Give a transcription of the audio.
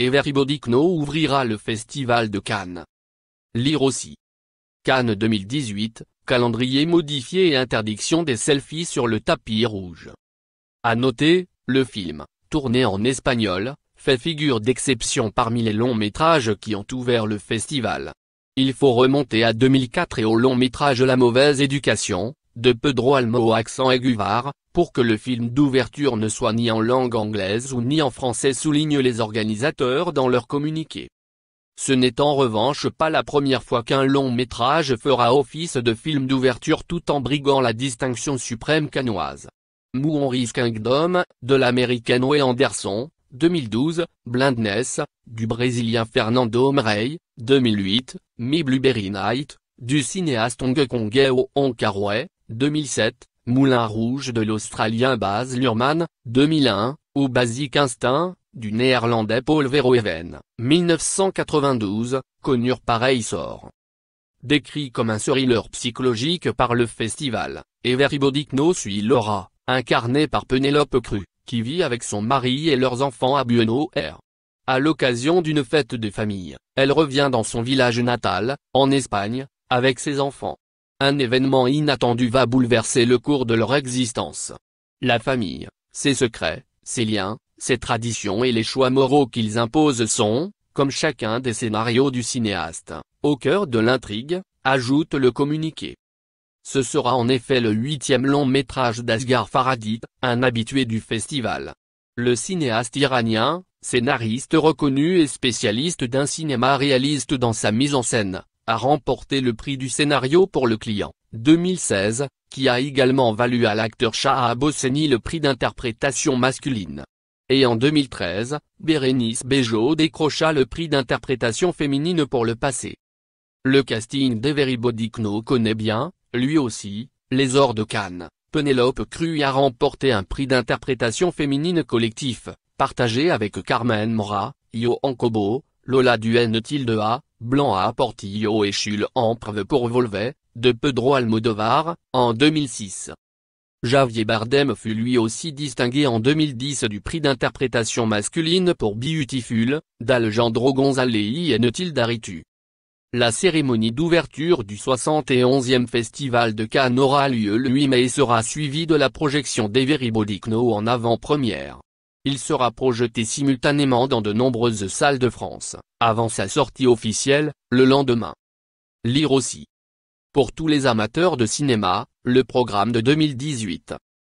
Everybody Know ouvrira le Festival de Cannes. Lire aussi. Cannes 2018, calendrier modifié et interdiction des selfies sur le tapis rouge. À noter, le film, tourné en espagnol, fait figure d'exception parmi les longs métrages qui ont ouvert le festival. Il faut remonter à 2004 et au long métrage La mauvaise éducation, de Pedro le mot accent aigu pour que le film d'ouverture ne soit ni en langue anglaise ou ni en français soulignent les organisateurs dans leur communiqué. Ce n'est en revanche pas la première fois qu'un long métrage fera office de film d'ouverture tout en briguant la distinction suprême canoise. Moonrise Kingdom, de l'américaine Way Anderson, 2012, Blindness, du brésilien Fernando Mrey, 2008, Mi Blueberry Night, du cinéaste Hong Kong Hong 2007, Moulin Rouge de l'Australien Baz Luhrmann, 2001, au Basique Instinct, du Néerlandais Paul Verhoeven, 1992, connurent pareil sort. Décrit comme un thriller psychologique par le festival, Everybody Knows Suit Laura, incarnée par Penélope Cru, qui vit avec son mari et leurs enfants à Buenos Aires. À l'occasion d'une fête de famille, elle revient dans son village natal, en Espagne, avec ses enfants. Un événement inattendu va bouleverser le cours de leur existence. La famille, ses secrets, ses liens, ses traditions et les choix moraux qu'ils imposent sont, comme chacun des scénarios du cinéaste, au cœur de l'intrigue, ajoute le communiqué. Ce sera en effet le huitième long métrage d'Asghar Faradit, un habitué du festival. Le cinéaste iranien, scénariste reconnu et spécialiste d'un cinéma réaliste dans sa mise en scène, a remporté le prix du scénario pour Le Client, 2016, qui a également valu à l'acteur Shahab Hosseini le prix d'interprétation masculine. Et en 2013, Bérénice Bejo décrocha le prix d'interprétation féminine pour le passé. Le casting d'Everybody Kno connaît bien, lui aussi, les ors de Cannes. Penelope Cruy a remporté un prix d'interprétation féminine collectif, partagé avec Carmen Mora, Yo Ankobo, Lola Duen Tilde A, Blanc a Portillo et Chul preuve pour Volvet, de Pedro Almodovar, en 2006. Javier Bardem fut lui aussi distingué en 2010 du prix d'interprétation masculine pour Beautiful, d'Alejandro González et Daritu. La cérémonie d'ouverture du 71e Festival de Cannes aura lieu le 8 mai et sera suivie de la projection d'Everybody en avant-première il sera projeté simultanément dans de nombreuses salles de France, avant sa sortie officielle, le lendemain. Lire aussi. Pour tous les amateurs de cinéma, le programme de 2018.